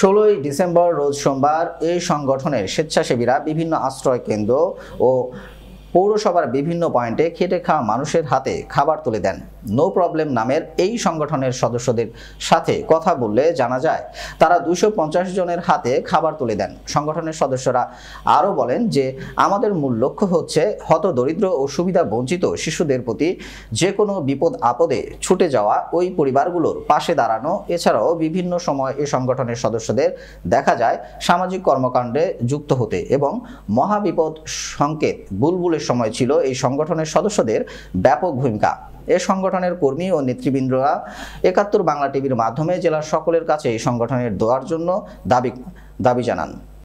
ষোলোই ডিসেম্বর রোজ সোমবার এই সংগঠনের স্বেচ্ছাসেবীরা বিভিন্ন আশ্রয় কেন্দ্র ও পৌরসভার বিভিন্ন পয়েন্টে খেটে খাওয়া মানুষের হাতে খাবার তুলে দেন নো প্রবলেম নামের এই সংগঠনের সদস্যদের সাথে কথা বললে জানা যায় তারা দুশো জনের হাতে খাবার তুলে দেন সংগঠনের সদস্যরা আরও বলেন যে আমাদের মূল লক্ষ্য হচ্ছে হত দরিদ্র ও সুবিধা বঞ্চিত শিশুদের প্রতি যে কোনো বিপদ আপদে ছুটে যাওয়া ওই পরিবারগুলোর পাশে দাঁড়ানো এছাড়াও বিভিন্ন সময় এ সংগঠনের সদস্যদের দেখা যায় সামাজিক কর্মকাণ্ডে যুক্ত হতে এবং মহাবিপদ সংকেত বুলবুলের সময় ছিল এই সংগঠনের সদস্যদের ব্যাপক ভূমিকা এ সংগঠনের কর্মী ও নেতৃবৃন্দরা একাত্তর বাংলা টিভির মাধ্যমে জেলার সকলের কাছে এই সংগঠনের দোয়ার জন্য দাবি দাবি জানান